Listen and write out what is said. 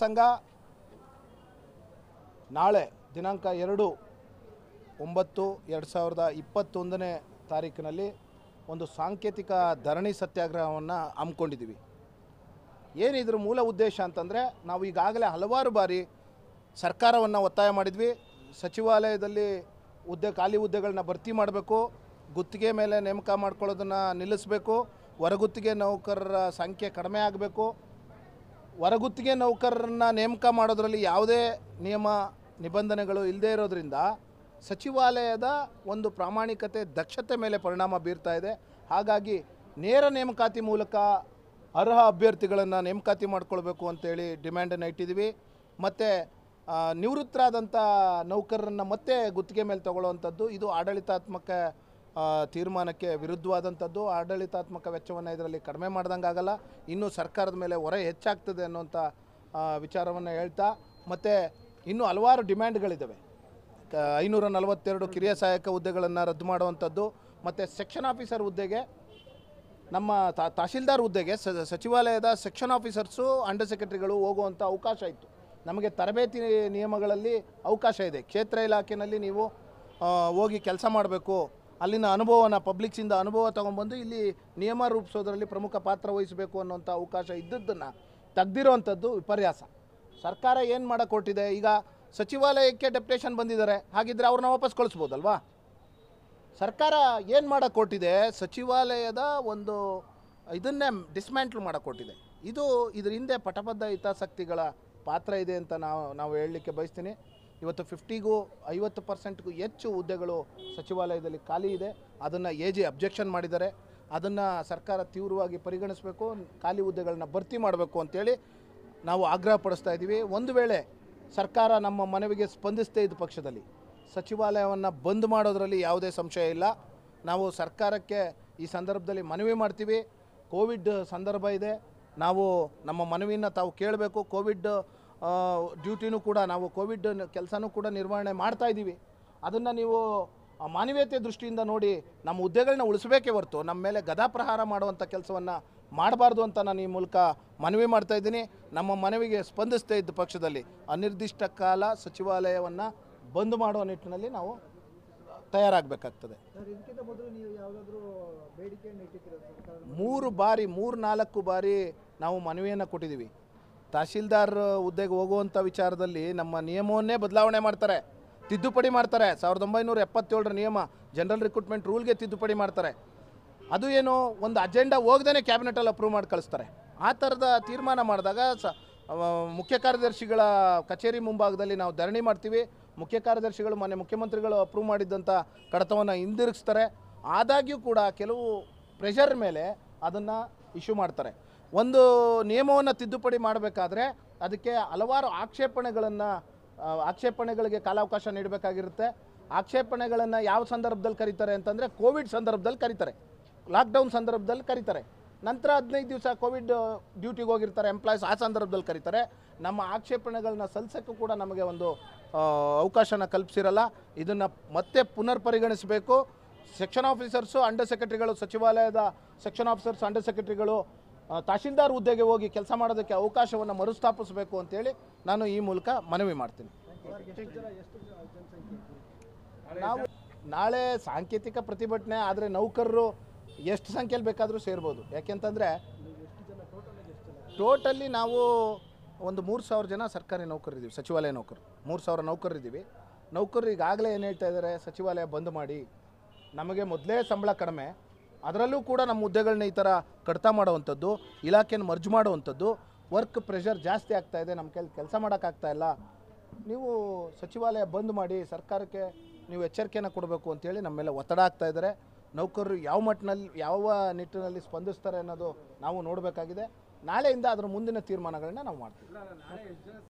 ಸತ್ಸಂಗ ನಾಳೆ ದಿನಾಂಕ ಎರಡು ಒಂಬತ್ತು ಎರಡು ಸಾವಿರದ ಇಪ್ಪತ್ತೊಂದನೇ ತಾರೀಕಿನಲ್ಲಿ ಒಂದು ಸಾಂಕೇತಿಕ ಧರಣಿ ಸತ್ಯಾಗ್ರಹವನ್ನು ಹಮ್ಮಿಕೊಂಡಿದ್ದೀವಿ ಏನಿದ್ರ ಮೂಲ ಉದ್ದೇಶ ಅಂತಂದರೆ ನಾವು ಈಗಾಗಲೇ ಹಲವಾರು ಬಾರಿ ಸರ್ಕಾರವನ್ನು ಒತ್ತಾಯ ಮಾಡಿದ್ವಿ ಸಚಿವಾಲಯದಲ್ಲಿ ಹುದ್ದೆ ಖಾಲಿ ಹುದ್ದೆಗಳನ್ನ ಭರ್ತಿ ಮಾಡಬೇಕು ಗುತ್ತಿಗೆ ಮೇಲೆ ನೇಮಕ ಮಾಡ್ಕೊಳ್ಳೋದನ್ನು ನಿಲ್ಲಿಸಬೇಕು ಹೊರಗುತ್ತಿಗೆ ನೌಕರರ ಸಂಖ್ಯೆ ಕಡಿಮೆ ಆಗಬೇಕು ಹೊರಗುತ್ತಿಗೆ ನೌಕರರನ್ನ ನೇಮಕ ಮಾಡೋದರಲ್ಲಿ ಯಾವುದೇ ನಿಯಮ ನಿಬಂಧನೆಗಳು ಇಲ್ಲದೇ ಇರೋದ್ರಿಂದ ಸಚಿವಾಲಯದ ಒಂದು ಪ್ರಾಮಾಣಿಕತೆ ದಕ್ಷತೆ ಮೇಲೆ ಪರಿಣಾಮ ಬೀರ್ತಾ ಇದೆ ಹಾಗಾಗಿ ನೇರ ನೇಮಕಾತಿ ಮೂಲಕ ಅರ್ಹ ಅಭ್ಯರ್ಥಿಗಳನ್ನು ನೇಮಕಾತಿ ಮಾಡಿಕೊಳ್ಬೇಕು ಅಂತೇಳಿ ಡಿಮ್ಯಾಂಡನ್ನು ಇಟ್ಟಿದ್ದೀವಿ ಮತ್ತು ನಿವೃತ್ತರಾದಂಥ ನೌಕರರನ್ನು ಮತ್ತೆ ಗುತ್ತಿಗೆ ಮೇಲೆ ತಗೊಳ್ಳೋವಂಥದ್ದು ಇದು ಆಡಳಿತಾತ್ಮಕ ತೀರ್ಮಾನಕ್ಕೆ ವಿರುದ್ಧವಾದಂಥದ್ದು ಆಡಳಿತಾತ್ಮಕ ವೆಚ್ಚವನ್ನು ಇದರಲ್ಲಿ ಕಡಿಮೆ ಮಾಡ್ದಂಗಾಗಲ್ಲ ಇನ್ನೂ ಸರ್ಕಾರದ ಮೇಲೆ ಹೊರೆ ಹೆಚ್ಚಾಗ್ತದೆ ಅನ್ನುವಂಥ ವಿಚಾರವನ್ನು ಹೇಳ್ತಾ ಮತ್ತು ಇನ್ನೂ ಹಲವಾರು ಡಿಮ್ಯಾಂಡ್ಗಳಿದ್ದಾವೆ ಐನೂರ ನಲವತ್ತೆರಡು ಕಿರಿಯ ಸಹಾಯಕ ಹುದ್ದೆಗಳನ್ನು ರದ್ದು ಮಾಡುವಂಥದ್ದು ಮತ್ತು ಸೆಕ್ಷನ್ ಆಫೀಸರ್ ಹುದ್ದೆಗೆ ನಮ್ಮ ತಹಶೀಲ್ದಾರ್ ಹುದ್ದೆಗೆ ಸಚಿವಾಲಯದ ಸೆಕ್ಷನ್ ಆಫೀಸರ್ಸು ಅಂಡರ್ ಸೆಕ್ರೆಟರಿಗಳು ಹೋಗುವಂಥ ಅವಕಾಶ ಇತ್ತು ನಮಗೆ ತರಬೇತಿ ನಿಯಮಗಳಲ್ಲಿ ಅವಕಾಶ ಇದೆ ಕ್ಷೇತ್ರ ಇಲಾಖೆಯಲ್ಲಿ ನೀವು ಹೋಗಿ ಕೆಲಸ ಮಾಡಬೇಕು ಅಲ್ಲಿನ ಅನುಭವನ ಪಬ್ಲಿಕ್ಸಿಂದ ಅನುಭವ ತೊಗೊಂಬಂದು ಇಲ್ಲಿ ನಿಯಮ ರೂಪಿಸೋದರಲ್ಲಿ ಪ್ರಮುಖ ಪಾತ್ರ ವಹಿಸಬೇಕು ಅನ್ನೋಂಥ ಅವಕಾಶ ಇದ್ದದ್ದನ್ನು ತೆಗ್ದಿರೋವಂಥದ್ದು ವಿಪರ್ಯಾಸ ಸರ್ಕಾರ ಏನು ಮಾಡಕ್ಕೆ ಕೊಟ್ಟಿದೆ ಈಗ ಸಚಿವಾಲಯಕ್ಕೆ ಡೆಪ್ಟೇಷನ್ ಬಂದಿದ್ದಾರೆ ಹಾಗಿದ್ರೆ ಅವ್ರನ್ನ ವಾಪಸ್ ಕಳಿಸ್ಬೋದಲ್ವಾ ಸರ್ಕಾರ ಏನು ಮಾಡೋಕ್ಕೆ ಕೊಟ್ಟಿದೆ ಸಚಿವಾಲಯದ ಒಂದು ಇದನ್ನೇ ಡಿಸ್ಮ್ಯಾಂಟ್ಲ್ ಮಾಡಕ್ಕೆ ಕೊಟ್ಟಿದೆ ಇದು ಇದರ ಹಿಂದೆ ಪಟಬದ್ಧ ಹಿತಾಸಕ್ತಿಗಳ ಪಾತ್ರ ಇದೆ ಅಂತ ನಾವು ನಾವು ಹೇಳಲಿಕ್ಕೆ ಬಯಸ್ತೀನಿ ಇವತ್ತು ಫಿಫ್ಟಿಗೂ ಐವತ್ತು ಪರ್ಸೆಂಟ್ಗೂ ಹೆಚ್ಚು ಹುದ್ದೆಗಳು ಸಚಿವಾಲಯದಲ್ಲಿ ಖಾಲಿ ಇದೆ ಅದನ್ನು ಎ ಜಿ ಅಬ್ಜೆಕ್ಷನ್ ಮಾಡಿದ್ದಾರೆ ಅದನ್ನು ಸರ್ಕಾರ ತೀವ್ರವಾಗಿ ಪರಿಗಣಿಸಬೇಕು ಖಾಲಿ ಹುದ್ದೆಗಳನ್ನ ಭರ್ತಿ ಮಾಡಬೇಕು ಅಂತೇಳಿ ನಾವು ಆಗ್ರಹ ಪಡಿಸ್ತಾ ಇದ್ದೀವಿ ಒಂದು ವೇಳೆ ಸರ್ಕಾರ ನಮ್ಮ ಮನವಿಗೆ ಸ್ಪಂದಿಸದೇ ಇದ್ದ ಪಕ್ಷದಲ್ಲಿ ಸಚಿವಾಲಯವನ್ನು ಬಂದ್ ಮಾಡೋದರಲ್ಲಿ ಯಾವುದೇ ಸಂಶಯ ಇಲ್ಲ ನಾವು ಸರ್ಕಾರಕ್ಕೆ ಈ ಸಂದರ್ಭದಲ್ಲಿ ಮನವಿ ಮಾಡ್ತೀವಿ ಕೋವಿಡ್ ಸಂದರ್ಭ ಇದೆ ನಾವು ನಮ್ಮ ಮನವಿಯನ್ನು ತಾವು ಕೇಳಬೇಕು ಕೋವಿಡ್ ಡ್ಯೂಟಿನೂ ಕೂಡ ನಾವು ಕೋವಿಡ್ ಕೆಲಸನೂ ಕೂಡ ನಿರ್ವಹಣೆ ಮಾಡ್ತಾ ಇದ್ದೀವಿ ಅದನ್ನು ನೀವು ಮಾನವೀಯತೆ ದೃಷ್ಟಿಯಿಂದ ನೋಡಿ ನಮ್ಮ ಹುದ್ದೆಗಳನ್ನ ಉಳಿಸಬೇಕೇ ಹೊರತು ನಮ್ಮ ಮೇಲೆ ಗದಾಪ್ರಹಾರ ಮಾಡುವಂಥ ಕೆಲಸವನ್ನು ಮಾಡಬಾರ್ದು ಅಂತ ನಾನು ಈ ಮೂಲಕ ಮನವಿ ಮಾಡ್ತಾ ಇದ್ದೀನಿ ನಮ್ಮ ಮನವಿಗೆ ಸ್ಪಂದಿಸ್ತಾ ಇದ್ದ ಪಕ್ಷದಲ್ಲಿ ಅನಿರ್ದಿಷ್ಟ ಕಾಲ ಸಚಿವಾಲಯವನ್ನು ಬಂದ್ ಮಾಡುವ ನಿಟ್ಟಿನಲ್ಲಿ ನಾವು ತಯಾರಾಗಬೇಕಾಗ್ತದೆ ಮೂರು ಬಾರಿ ಮೂರು ನಾಲ್ಕು ಬಾರಿ ನಾವು ಮನವಿಯನ್ನು ಕೊಟ್ಟಿದ್ದೀವಿ ತಹಶೀಲ್ದಾರ್ ಹುದ್ದೆಗೆ ಹೋಗುವಂಥ ವಿಚಾರದಲ್ಲಿ ನಮ್ಮ ನಿಯಮವನ್ನೇ ಬದಲಾವಣೆ ಮಾಡ್ತಾರೆ ತಿದ್ದುಪಡಿ ಮಾಡ್ತಾರೆ ಸಾವಿರದ ಒಂಬೈನೂರ ಎಪ್ಪತ್ತೇಳರ ನಿಯಮ ಜನರಲ್ ರಿಕ್ರೂಟ್ಮೆಂಟ್ ರೂಲ್ಗೆ ತಿದ್ದುಪಡಿ ಮಾಡ್ತಾರೆ ಅದು ಏನು ಒಂದು ಅಜೆಂಡಾ ಹೋಗ್ದೇ ಕ್ಯಾಬಿನೆಟಲ್ಲಿ ಅಪ್ರೂವ್ ಮಾಡಿ ಕಳಿಸ್ತಾರೆ ಆ ಥರದ ತೀರ್ಮಾನ ಮಾಡಿದಾಗ ಸ ಮುಖ್ಯ ಕಾರ್ಯದರ್ಶಿಗಳ ಕಚೇರಿ ಮುಂಭಾಗದಲ್ಲಿ ನಾವು ಧರಣಿ ಮಾಡ್ತೀವಿ ಮುಖ್ಯ ಕಾರ್ಯದರ್ಶಿಗಳು ಮಾನ್ಯ ಮುಖ್ಯಮಂತ್ರಿಗಳು ಅಪ್ರೂವ್ ಮಾಡಿದ್ದಂಥ ಕಡತವನ್ನು ಹಿಂದಿರುಗಿಸ್ತಾರೆ ಆದಾಗ್ಯೂ ಕೂಡ ಕೆಲವು ಪ್ರೆಷರ್ ಮೇಲೆ ಅದನ್ನು ಇಶ್ಯೂ ಮಾಡ್ತಾರೆ ಒಂದು ನಿಯಮವನ್ನು ತಿದ್ದುಪಡಿ ಮಾಡಬೇಕಾದ್ರೆ ಅದಕ್ಕೆ ಹಲವಾರು ಆಕ್ಷೇಪಣೆಗಳನ್ನು ಆಕ್ಷೇಪಣೆಗಳಿಗೆ ಕಾಲಾವಕಾಶ ನೀಡಬೇಕಾಗಿರುತ್ತೆ ಆಕ್ಷೇಪಣೆಗಳನ್ನು ಯಾವ ಸಂದರ್ಭದಲ್ಲಿ ಕರೀತಾರೆ ಅಂತಂದರೆ ಕೋವಿಡ್ ಸಂದರ್ಭದಲ್ಲಿ ಕರೀತಾರೆ ಲಾಕ್ಡೌನ್ ಸಂದರ್ಭದಲ್ಲಿ ಕರೀತಾರೆ ನಂತರ ಹದಿನೈದು ದಿವಸ ಕೋವಿಡ್ ಡ್ಯೂಟಿಗೆ ಹೋಗಿರ್ತಾರೆ ಎಂಪ್ಲಾಯೀಸ್ ಆ ಸಂದರ್ಭದಲ್ಲಿ ಕರೀತಾರೆ ನಮ್ಮ ಆಕ್ಷೇಪಣೆಗಳನ್ನ ಸಲ್ಲಿಸೋಕ್ಕೂ ಕೂಡ ನಮಗೆ ಒಂದು ಅವಕಾಶನ ಕಲ್ಪಿಸಿರಲ್ಲ ಇದನ್ನು ಮತ್ತೆ ಪುನರ್ ಪರಿಗಣಿಸಬೇಕು ಸೆಕ್ಷನ್ ಆಫೀಸರ್ಸು ಅಂಡರ್ ಸೆಕ್ರೆಟರಿಗಳು ಸಚಿವಾಲಯದ ಸೆಕ್ಷನ್ ಆಫೀಸರ್ಸ್ ಅಂಡರ್ ಸೆಕ್ರೆಟರಿಗಳು ತಹಶೀಲ್ದಾರ್ ಹುದ್ದೆಗೆ ಹೋಗಿ ಕೆಲಸ ಮಾಡೋದಕ್ಕೆ ಅವಕಾಶವನ್ನು ಮರುಸ್ಥಾಪಿಸಬೇಕು ಅಂತೇಳಿ ನಾನು ಈ ಮೂಲಕ ಮನವಿ ಮಾಡ್ತೀನಿ ನಾವು ನಾಳೆ ಸಾಂಕೇತಿಕ ಪ್ರತಿಭಟನೆ ಆದರೆ ನೌಕರರು ಎಷ್ಟು ಸಂಖ್ಯೆಯಲ್ಲಿ ಬೇಕಾದರೂ ಸೇರ್ಬೋದು ಯಾಕೆಂತಂದರೆ ಟೋಟಲಿ ನಾವು ಒಂದು ಮೂರು ಸಾವಿರ ಜನ ಸರ್ಕಾರಿ ಇದ್ದೀವಿ ಸಚಿವಾಲಯ ನೌಕರು ಮೂರು ಸಾವಿರ ನೌಕರಿದ್ದೀವಿ ನೌಕರರು ಈಗಾಗಲೇ ಏನು ಹೇಳ್ತಾ ಇದ್ದಾರೆ ಸಚಿವಾಲಯ ಬಂದ್ ಮಾಡಿ ನಮಗೆ ಮೊದಲೇ ಸಂಬಳ ಕಡಿಮೆ ಅದರಲ್ಲೂ ಕೂಡ ನಮ್ಮ ಹುದ್ದೆಗಳನ್ನ ಈ ಥರ ಕಡಿತ ಮಾಡುವಂಥದ್ದು ಇಲಾಖೆಯನ್ನು ಮರ್ಜ್ ಮಾಡುವಂಥದ್ದು ವರ್ಕ್ ಪ್ರೆಷರ್ ಜಾಸ್ತಿ ಆಗ್ತಾ ಇದೆ ನಮ್ಮ ಕೈಲಿ ಕೆಲಸ ಮಾಡೋಕ್ಕಾಗ್ತಾ ಇಲ್ಲ ನೀವು ಸಚಿವಾಲಯ ಬಂದ್ ಮಾಡಿ ಸರ್ಕಾರಕ್ಕೆ ನೀವು ಎಚ್ಚರಿಕೆಯನ್ನು ಕೊಡಬೇಕು ಅಂತೇಳಿ ನಮ್ಮ ಮೇಲೆ ಒತ್ತಡ ಆಗ್ತಾ ಇದ್ದಾರೆ ನೌಕರರು ಯಾವ ಮಟ್ಟಿನಲ್ಲಿ ಯಾವ ನಿಟ್ಟಿನಲ್ಲಿ ಸ್ಪಂದಿಸ್ತಾರೆ ಅನ್ನೋದು ನಾವು ನೋಡಬೇಕಾಗಿದೆ ನಾಳೆಯಿಂದ ಅದರ ಮುಂದಿನ ತೀರ್ಮಾನಗಳನ್ನ ನಾವು ಮಾಡ್ತೀವಿ